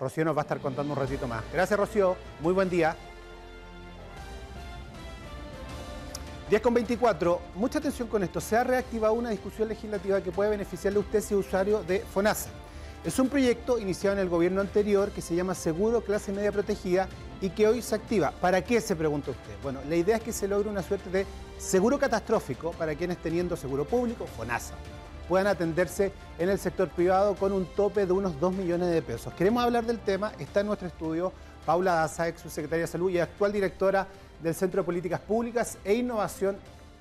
Rocío nos va a estar contando un ratito más. Gracias, Rocío. Muy buen día. 10 con 24. Mucha atención con esto. Se ha reactivado una discusión legislativa que puede beneficiarle a usted si es usuario de FONASA. Es un proyecto iniciado en el gobierno anterior que se llama Seguro Clase Media Protegida y que hoy se activa. ¿Para qué? Se pregunta usted. Bueno, la idea es que se logre una suerte de seguro catastrófico para quienes teniendo seguro público, FONASA puedan atenderse en el sector privado con un tope de unos 2 millones de pesos. Queremos hablar del tema, está en nuestro estudio Paula Daza, ex subsecretaria de Salud y actual directora del Centro de Políticas Públicas e Innovación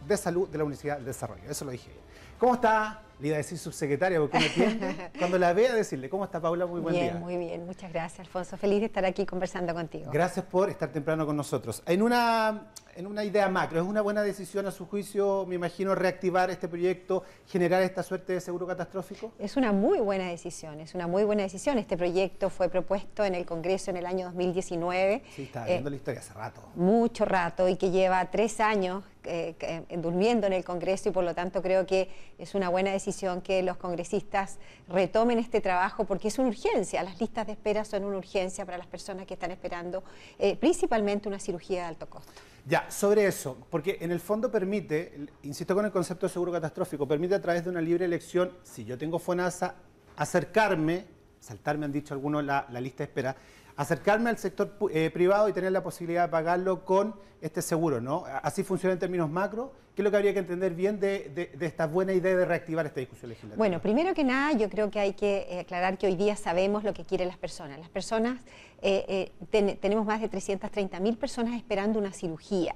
de Salud de la Universidad del Desarrollo. Eso lo dije. ¿Cómo está? Le iba a decir subsecretaria, porque me entiende? Cuando la vea, decirle, ¿cómo está Paula? Muy buen bien, Muy bien, muchas gracias, Alfonso. Feliz de estar aquí conversando contigo. Gracias por estar temprano con nosotros. En una, en una idea macro, ¿es una buena decisión a su juicio, me imagino, reactivar este proyecto, generar esta suerte de seguro catastrófico? Es una muy buena decisión, es una muy buena decisión. Este proyecto fue propuesto en el Congreso en el año 2019. Sí, estaba viendo eh, la historia hace rato. Mucho rato y que lleva tres años eh, eh, durmiendo en el Congreso y por lo tanto creo que es una buena decisión que los congresistas retomen este trabajo porque es una urgencia, las listas de espera son una urgencia para las personas que están esperando eh, principalmente una cirugía de alto costo. Ya, sobre eso, porque en el fondo permite, insisto con el concepto de seguro catastrófico, permite a través de una libre elección, si yo tengo FONASA, acercarme, saltarme han dicho algunos la lista de espera, acercarme al sector eh, privado y tener la posibilidad de pagarlo con este seguro, ¿no? Así funciona en términos macro. ¿Qué es lo que habría que entender bien de, esta buena idea de reactivar esta discusión legislativa? Bueno, primero que nada, yo creo que hay que eh, aclarar que hoy día sabemos lo que quieren las personas. Las personas, eh, tenemos más de 330.000 personas esperando una cirugía.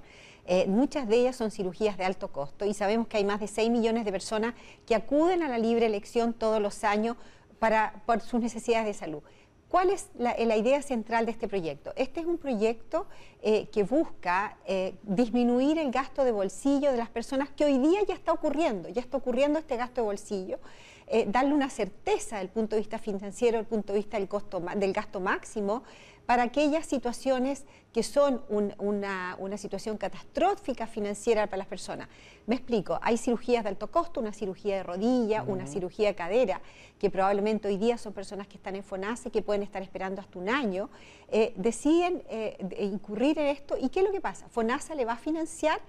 muchas de ellas son cirugías de alto costo y sabemos que hay más de 6 millones de personas que acuden a la libre elección todos los años por sus necesidades de salud. ¿Cuál es eh, la, idea central de este proyecto? Este es un proyecto eh, que busca eh, disminuir el gasto de bolsillo de las personas que hoy día ya está ocurriendo, ya está ocurriendo este gasto de bolsillo, darle una certeza del punto de vista financiero, el punto de vista del, costo, del gasto máximo, para aquellas situaciones que son una, situación catastrófica financiera para las personas. Me explico, hay cirugías de alto costo, una cirugía de rodilla, una cirugía de cadera, que probablemente hoy día son personas que están en FONASA y que pueden estar esperando hasta un año, eh, deciden eh, incurrir en esto y ¿qué es lo que pasa? FONASA le va a financiar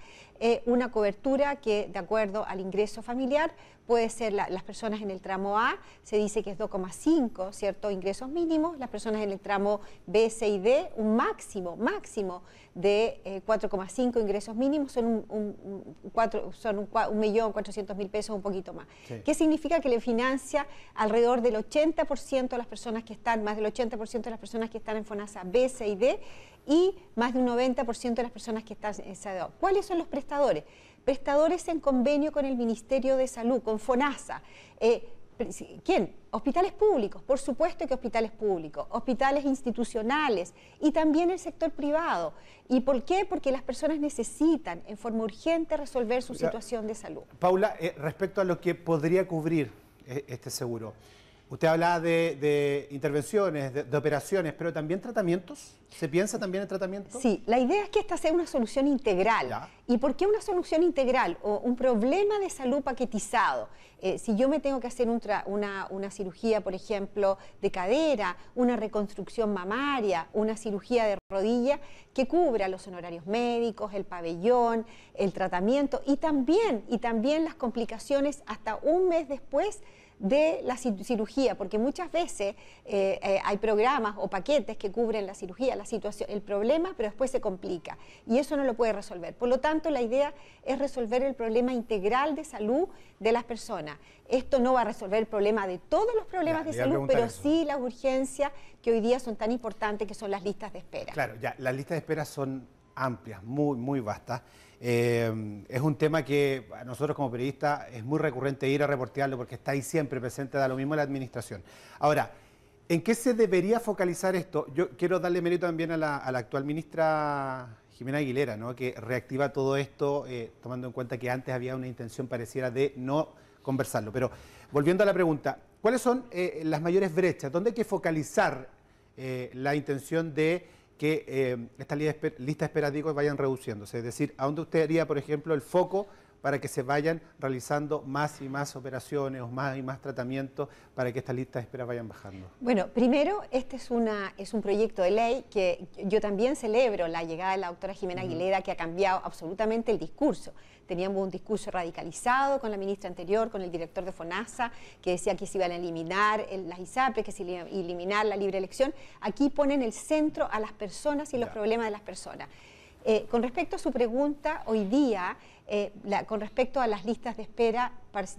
eh, una cobertura que de acuerdo al ingreso familiar puede ser las personas en el tramo A, se dice que es 2,5, ¿cierto? Ingresos mínimos, las personas en el tramo B PSID un máximo, máximo de 4,5 eh, ingresos mínimos, son un, son un, pesos, un poquito más. ¿Qué significa que le financia alrededor del 80% de las personas que están, más del 80% de las personas que están en FONASA B, y D y más de un 90% de las personas que están en SADO. ¿Cuáles son los prestadores? Prestadores en convenio con el Ministerio de Salud, con FONASA. Eh, ¿Quién? Hospitales públicos, por supuesto que hospitales públicos, hospitales institucionales y también el sector privado. ¿Y por qué? Porque las personas necesitan en forma urgente resolver su situación de salud. Paula, eh, respecto a lo que podría cubrir eh, este seguro, Usted habla de, intervenciones, de, operaciones, pero también tratamientos. ¿Se piensa también en tratamientos? Sí, la idea es que esta sea una solución integral. ¿Y por qué una solución integral o un problema de salud paquetizado? Eh, si yo me tengo que hacer una, una cirugía, por ejemplo, de cadera, una reconstrucción mamaria, una cirugía de rodilla, que cubra los honorarios médicos, el pabellón, el tratamiento y también, y también las complicaciones hasta un mes después de la cirugía, porque muchas veces eh, eh, hay programas o paquetes que cubren la cirugía, la situación, el problema, pero después se complica y eso no lo puede resolver. Por lo tanto, la idea es resolver el problema integral de salud de las personas. Esto no va a resolver el problema de todos los problemas de salud, pero sí las urgencias que hoy día son tan importantes, que son las listas de espera. Claro, ya, las listas de espera son amplias, muy, muy vastas. Em, es un tema que a nosotros como periodistas es muy recurrente ir a reportearlo porque está ahí siempre presente, da lo mismo la administración. Ahora, ¿en qué se debería focalizar esto? Yo quiero darle mérito también a la, actual ministra Jimena Aguilera, ¿no? que reactiva todo esto eh, tomando en cuenta que antes había una intención pareciera de no conversarlo. Pero volviendo a la pregunta, ¿cuáles son eh, las mayores brechas? ¿Dónde hay que focalizar eh, la intención de que eh, estas listas digo vayan reduciéndose. Es decir, ¿a dónde usted haría, por ejemplo, el foco para que se vayan realizando más y más operaciones o más y más tratamientos para que estas listas de espera vayan bajando? Bueno, primero, este es, un proyecto de ley que yo también celebro la llegada de la doctora Jimena Aguilera, que ha cambiado absolutamente el discurso. Teníamos un discurso radicalizado con la ministra anterior, con el director de FONASA, que decía que se iban a eliminar las ISAPRES, que se iba a eliminar la libre elección. Aquí ponen el centro a las personas y los problemas de las personas. Eh, con respecto a su pregunta, hoy día eh, con respecto a las listas de espera,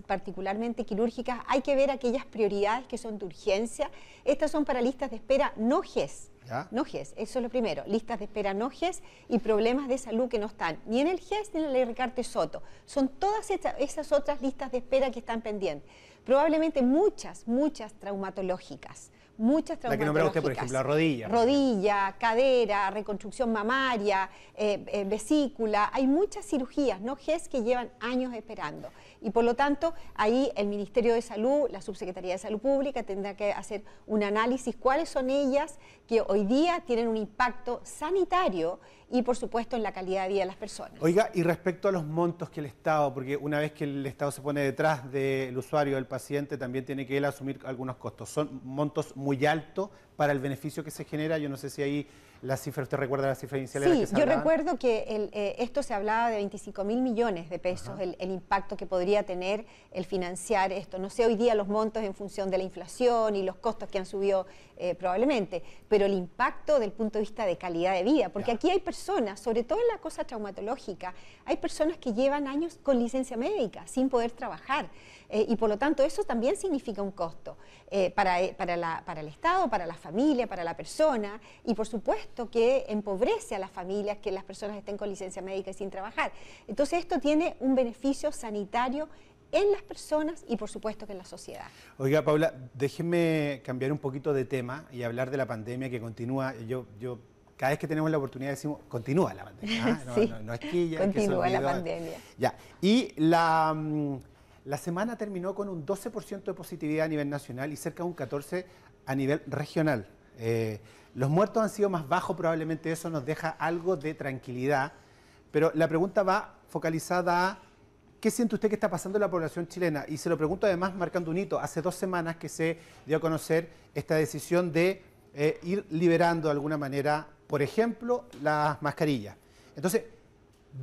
particularmente quirúrgicas, hay que ver aquellas prioridades que son de urgencia. Estas son para listas de espera no GES. No GES, eso es lo primero. Listas de espera no GES y problemas de salud que no están ni en el GES ni en el Ricardo Soto. Son todas esas otras listas de espera que están pendientes. Probablemente muchas, muchas traumatológicas muchas La que usted, por ejemplo, la rodilla. Rodilla, cadera, reconstrucción mamaria, eh, eh, vesícula. Hay muchas cirugías, ¿no? GES que llevan años esperando. Y por lo tanto, ahí el Ministerio de Salud, la Subsecretaría de Salud Pública tendrá que hacer un análisis cuáles son ellas que hoy día tienen un impacto sanitario y por supuesto en la calidad de vida de las personas. Oiga, y respecto a los montos que el Estado, porque una vez que el Estado se pone detrás del usuario, del paciente, también tiene que él asumir algunos costos. Son montos muy muy alto para el beneficio que se genera. Yo no sé si ahí ¿usted recuerda las cifra inicial? Sí, yo recuerdo que eh, esto se hablaba de 25 mil millones de pesos, el, impacto que podría tener el financiar esto. No sé hoy día los montos en función de la inflación y los costos que han subido eh, probablemente, pero el impacto del punto de vista de calidad de vida, porque aquí hay personas, sobre todo en la cosa traumatológica, hay personas que llevan años con licencia médica, sin poder trabajar, eh, y por lo tanto eso también significa un costo para, para el Estado, para la familia, para la persona, y por supuesto, esto que empobrece a las familias, que las personas estén con licencia médica y sin trabajar. Entonces esto tiene un beneficio sanitario en las personas y por supuesto que en la sociedad. Oiga, Paula, déjenme cambiar un poquito de tema y hablar de la pandemia que continúa. Yo, yo cada vez que tenemos la oportunidad decimos, continúa la pandemia. Ah, no, Continúa la pandemia. Y la, mm, la semana terminó con un 12% de positividad a nivel nacional y cerca de un 14% a nivel regional. Eh, los muertos han sido más bajos, probablemente eso nos deja algo de tranquilidad, pero la pregunta va focalizada a ¿Qué siente usted que está pasando en la población chilena? Y se lo pregunto además marcando un hito. Hace dos semanas que se dio a conocer esta decisión de eh, ir liberando de alguna manera, por ejemplo, las mascarillas. Entonces,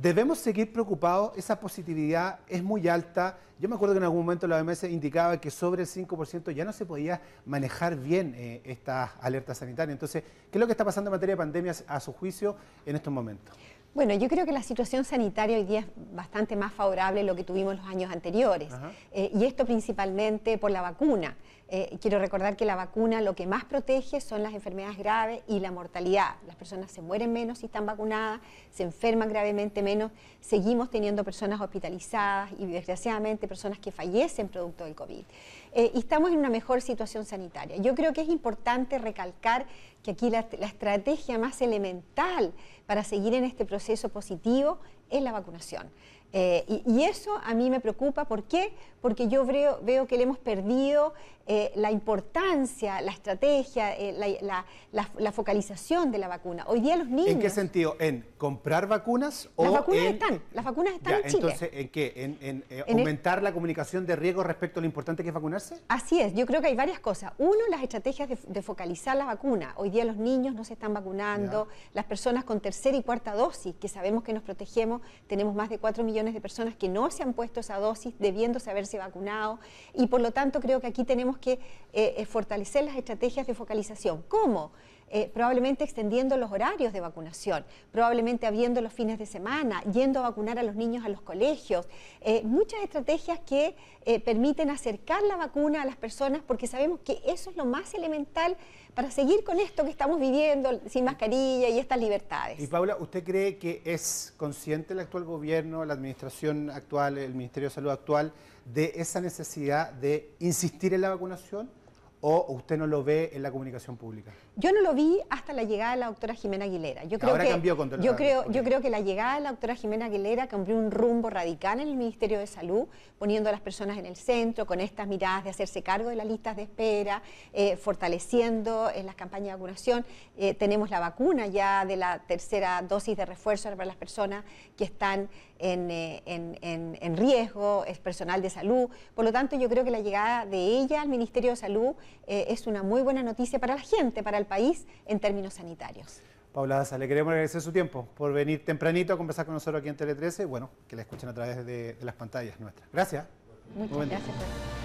Debemos seguir preocupados, esa positividad es muy alta. Yo me acuerdo que en algún momento la OMS indicaba que sobre el 5% ya no se podía manejar bien eh, esta alerta sanitaria. sanitarias. Entonces, ¿qué es lo que está pasando en materia de pandemias a su juicio en estos momentos? Bueno, yo creo que la situación sanitaria hoy día es bastante más favorable a lo que tuvimos los años anteriores, eh, y esto principalmente por la vacuna. Eh, quiero recordar que la vacuna lo que más protege son las enfermedades graves y la mortalidad. Las personas se mueren menos si están vacunadas, se enferman gravemente menos, seguimos teniendo personas hospitalizadas y desgraciadamente personas que fallecen producto del COVID. Eh, y estamos en una mejor situación sanitaria. Yo creo que es importante recalcar que aquí la, la estrategia más elemental para seguir en este proceso positivo es la vacunación. Eh, y, eso a mí me preocupa. ¿Por qué? Porque yo veo, que le hemos perdido eh, la importancia, la estrategia, eh, la, focalización de la vacuna. Hoy día los niños... ¿En qué sentido? ¿En comprar vacunas o Las vacunas están, las vacunas están en Chile. Entonces, ¿en qué? ¿En, aumentar la comunicación de riesgo respecto a lo importante que es vacunarse? Así es, yo creo que hay varias cosas. Uno, las estrategias de, focalizar la vacuna. Hoy día los niños no se están vacunando, las personas con tercera y cuarta dosis, que sabemos que nos protegemos, tenemos más de 4 millones de personas que no se han puesto esa dosis debiéndose haberse vacunado y por lo tanto creo que aquí tenemos que eh, eh, fortalecer las estrategias de focalización. ¿Cómo? Eh, probablemente extendiendo los horarios de vacunación, probablemente abriendo los fines de semana, yendo a vacunar a los niños a los colegios, eh, muchas estrategias que eh, permiten acercar la vacuna a las personas porque sabemos que eso es lo más elemental para seguir con esto que estamos viviendo sin mascarilla y estas libertades. Y Paula, ¿usted cree que es consciente el actual gobierno, la administración actual, el Ministerio de Salud actual, de esa necesidad de insistir en la vacunación? ¿O usted no lo ve en la comunicación pública? Yo no lo vi hasta la llegada de la doctora Jimena Aguilera. Yo creo que, yo yo creo que la llegada de la doctora Jimena Aguilera cambió un rumbo radical en el Ministerio de Salud, poniendo a las personas en el centro, con estas miradas de hacerse cargo de las listas de espera, eh, fortaleciendo en eh, las campañas de vacunación. Eh, tenemos la vacuna ya de la tercera dosis de refuerzo para las personas que están en, riesgo, es personal de salud. Por lo tanto, yo creo que la llegada de ella al Ministerio de Salud es una muy buena noticia para la gente, para país en términos sanitarios. Paula Daza, le queremos agradecer su tiempo por venir tempranito a conversar con nosotros aquí en Tele 13. Bueno, que la escuchen a través de, de las pantallas nuestras. Gracias. Muchas gracias.